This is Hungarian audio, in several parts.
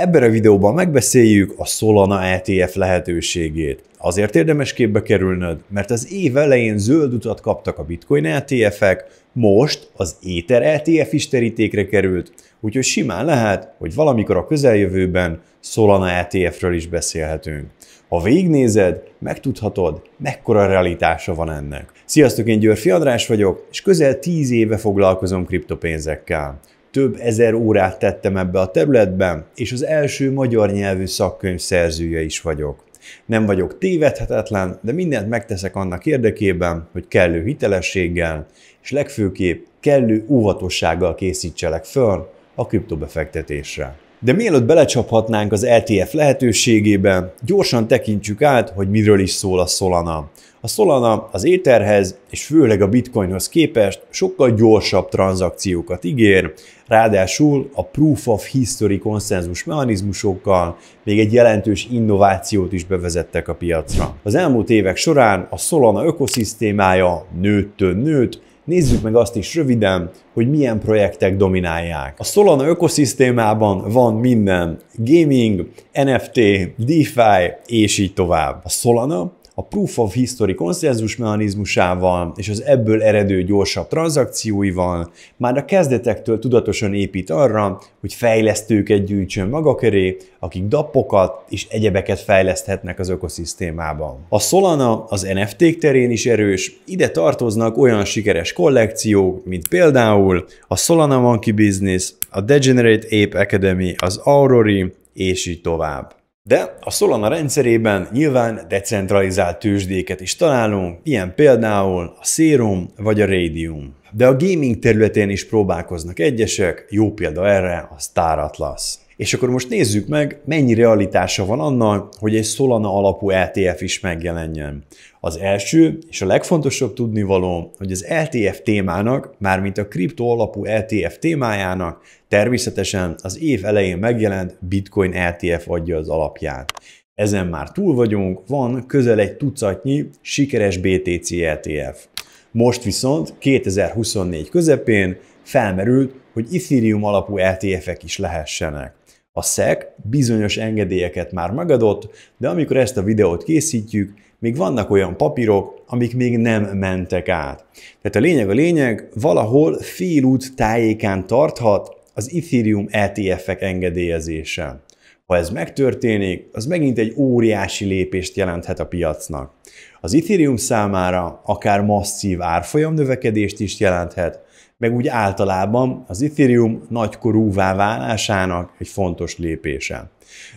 Ebben a videóban megbeszéljük a Solana ETF lehetőségét. Azért érdemes képbe kerülnöd, mert az év elején zöld utat kaptak a bitcoin ETF-ek, most az Ether ETF is terítékre került, úgyhogy simán lehet, hogy valamikor a közeljövőben Solana ETF-ről is beszélhetünk. Ha végignézed, megtudhatod, mekkora realitása van ennek. Sziasztok, én Györfi András vagyok, és közel 10 éve foglalkozom kriptopénzekkel több ezer órát tettem ebbe a területben, és az első magyar nyelvű szakkönyv szerzője is vagyok. Nem vagyok tévedhetetlen, de mindent megteszek annak érdekében, hogy kellő hitelességgel, és legfőképp kellő óvatossággal készítselek föl a kriptobefektetésre. De mielőtt belecsaphatnánk az ETF lehetőségébe, gyorsan tekintsük át, hogy miről is szól a Solana. A Solana az Etherhez és főleg a Bitcoinhoz képest sokkal gyorsabb tranzakciókat ígér, ráadásul a Proof of History konszenzus mechanizmusokkal még egy jelentős innovációt is bevezettek a piacra. Az elmúlt évek során a Solana ökoszisztémája nőttől nőtt, Nézzük meg azt is röviden, hogy milyen projektek dominálják. A Solana ökoszisztémában van minden, gaming, NFT, DeFi és így tovább. A Solana a Proof of History konszenzus mechanizmusával és az ebből eredő gyorsabb tranzakcióival már a kezdetektől tudatosan épít arra, hogy fejlesztőket gyűjtsön maga köré, akik dappokat és egyebeket fejleszthetnek az ökoszisztémában. A Solana az nft terén is erős, ide tartoznak olyan sikeres kollekciók, mint például a Solana Monkey Business, a Degenerate Ape Academy, az Aurori, és így tovább. De a Solana rendszerében nyilván decentralizált tőzsdéket is találunk, ilyen például a Serum vagy a Radium. De a gaming területén is próbálkoznak egyesek, jó példa erre a Star Atlas. És akkor most nézzük meg, mennyi realitása van annak, hogy egy Solana alapú LTF e is megjelenjen. Az első és a legfontosabb tudnivaló, hogy az LTF e témának, mármint a kripto alapú LTF e témájának természetesen az év elején megjelent Bitcoin LTF adja az alapját. Ezen már túl vagyunk, van közel egy tucatnyi sikeres BTC ETF. Most viszont 2024 közepén felmerült, hogy Ethereum alapú ETF-ek is lehessenek. A SEC bizonyos engedélyeket már megadott, de amikor ezt a videót készítjük, még vannak olyan papírok, amik még nem mentek át. Tehát a lényeg a lényeg, valahol félút tájékán tarthat az Ethereum ETF-ek engedélyezése. Ha ez megtörténik, az megint egy óriási lépést jelenthet a piacnak. Az Ethereum számára akár masszív árfolyam növekedést is jelenthet, meg úgy általában az Ethereum nagykorúvá válásának egy fontos lépése.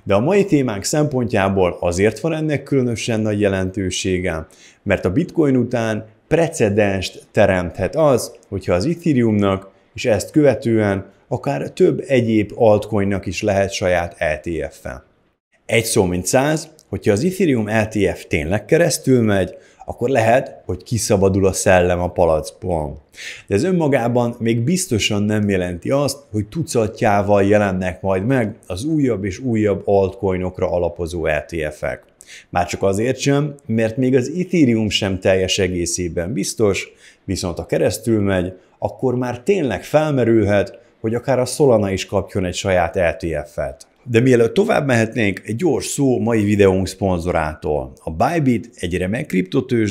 De a mai témánk szempontjából azért van ennek különösen nagy jelentősége, mert a bitcoin után precedenst teremthet az, hogyha az Ethereumnak és ezt követően akár több egyéb altcoinnak is lehet saját ETF-e. Egy szó mint száz, hogyha az Ethereum ETF tényleg keresztül megy, akkor lehet, hogy kiszabadul a szellem a palackból. De ez önmagában még biztosan nem jelenti azt, hogy tucatjával jelennek majd meg az újabb és újabb altcoinokra alapozó ETF-ek. Már csak azért sem, mert még az Ethereum sem teljes egészében biztos, viszont ha keresztül megy, akkor már tényleg felmerülhet, hogy akár a Solana is kapjon egy saját ETF-et. De mielőtt tovább mehetnénk, egy gyors szó mai videónk szponzorától. A Bybit egy remek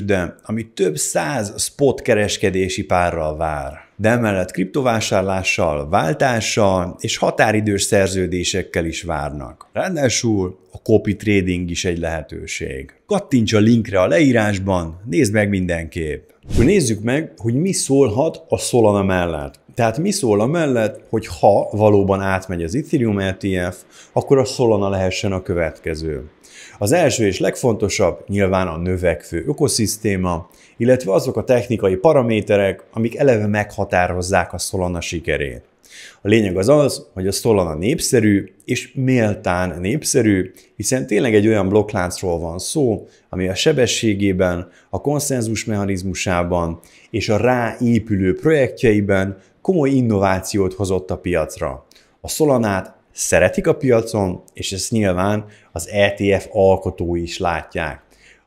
de ami több száz spot kereskedési párral vár de emellett kriptovásárlással, váltással és határidős szerződésekkel is várnak. Ráadásul a copy trading is egy lehetőség. Kattints a linkre a leírásban, nézd meg mindenképp. Akkor nézzük meg, hogy mi szólhat a Solana mellett. Tehát mi szól a mellett, hogy ha valóban átmegy az Ethereum ETF, akkor a Solana lehessen a következő. Az első és legfontosabb nyilván a növekvő ökoszisztéma, illetve azok a technikai paraméterek, amik eleve meghatározzák a Solana sikerét. A lényeg az az, hogy a Solana népszerű, és méltán népszerű, hiszen tényleg egy olyan blokkláncról van szó, ami a sebességében, a konszenzus mechanizmusában és a ráépülő projektjeiben komoly innovációt hozott a piacra. A Solanát szeretik a piacon, és ezt nyilván az ETF alkotói is látják.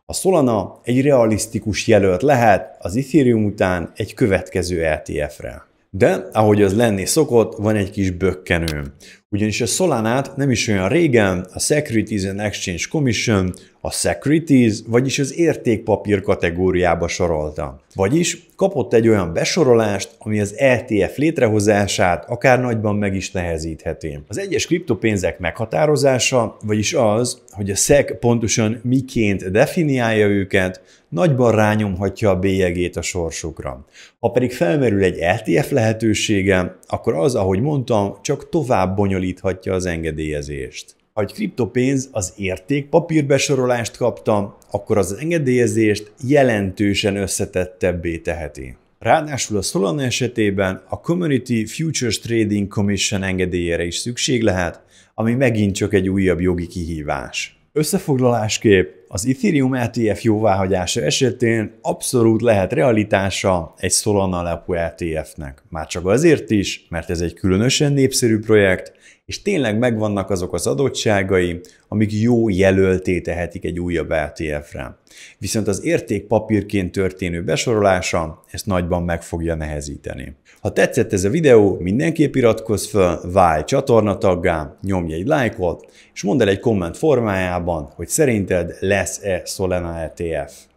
A Solana egy realisztikus jelölt lehet az Ethereum után egy következő ETF-re. De, ahogy az lenni szokott, van egy kis bökkenő. Ugyanis a Solanát nem is olyan régen a Securities and Exchange Commission a securities, vagyis az értékpapír kategóriába sorolta. Vagyis kapott egy olyan besorolást, ami az ETF létrehozását akár nagyban meg is nehezítheti. Az egyes kriptopénzek meghatározása, vagyis az, hogy a SEC pontosan miként definiálja őket, nagyban rányomhatja a bélyegét a sorsukra. Ha pedig felmerül egy LTF e lehetősége, akkor az, ahogy mondtam, csak tovább bonyolíthatja az engedélyezést. Ha egy kriptopénz az érték papírbesorolást kapta, akkor az engedélyezést jelentősen összetettebbé teheti. Ráadásul a Solana esetében a Community Futures Trading Commission engedélyére is szükség lehet, ami megint csak egy újabb jogi kihívás. Összefoglalásképp az Ethereum ETF jóváhagyása esetén abszolút lehet realitása egy Solana alapú ETF-nek. Már csak azért is, mert ez egy különösen népszerű projekt, és tényleg megvannak azok az adottságai, amik jó jelölté tehetik egy újabb ETF-re. Viszont az értékpapírként történő besorolása ezt nagyban meg fogja nehezíteni. Ha tetszett ez a videó, mindenképp iratkozz fel, válj taggá, nyomj egy lájkot, és mondd el egy komment formájában, hogy szerinted le lesz-e Solana ETF.